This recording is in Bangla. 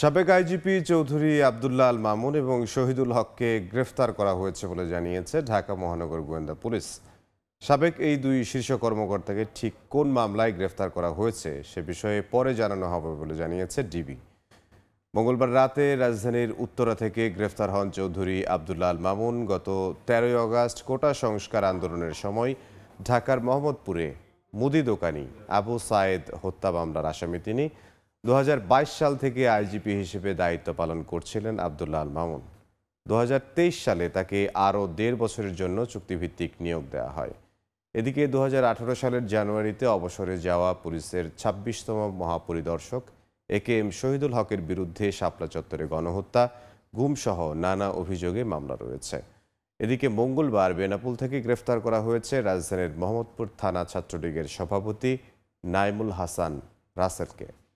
সাবেক আইজিপি চৌধুরী আবদুল্লাহ আল মামুন এবং শহীদুল হককে গ্রেফতার করা হয়েছে বলে জানিয়েছে ঢাকা মহানগর গোয়েন্দা পুলিশ সাবেক এই দুই শীর্ষ কর্মকর্তাকে ঠিক কোন মামলায় গ্রেফতার করা হয়েছে সে বিষয়ে পরে জানানো হবে বলে জানিয়েছে ডিবি মঙ্গলবার রাতে রাজধানীর উত্তরা থেকে গ্রেফতার হন চৌধুরী আবদুল্লাহ আল মামুন গত তেরোই আগস্ট কোটা সংস্কার আন্দোলনের সময় ঢাকার মোহাম্মদপুরে মুদি দোকানি আবু সায়েদ হত্যা মামলার আসামি তিনি 2022 সাল থেকে আইজিপি হিসেবে দায়িত্ব পালন করছিলেন আবদুল্লাহ আল মামুন দু সালে তাকে আরও দেড় বছরের জন্য চুক্তিভিত্তিক নিয়োগ দেওয়া হয় এদিকে দু সালের জানুয়ারিতে অবসরে যাওয়া পুলিশের ছাব্বিশতম মহাপরিদর্শক এ কে এম শহীদুল হকের বিরুদ্ধে শাপলা চত্বরে গণহত্যা গুমসহ নানা অভিযোগে মামলা রয়েছে এদিকে মঙ্গলবার বেনাপুল থেকে গ্রেফতার করা হয়েছে রাজধানীর মোহাম্মদপুর থানা ছাত্রলীগের সভাপতি নাইমুল হাসান রাসেলকে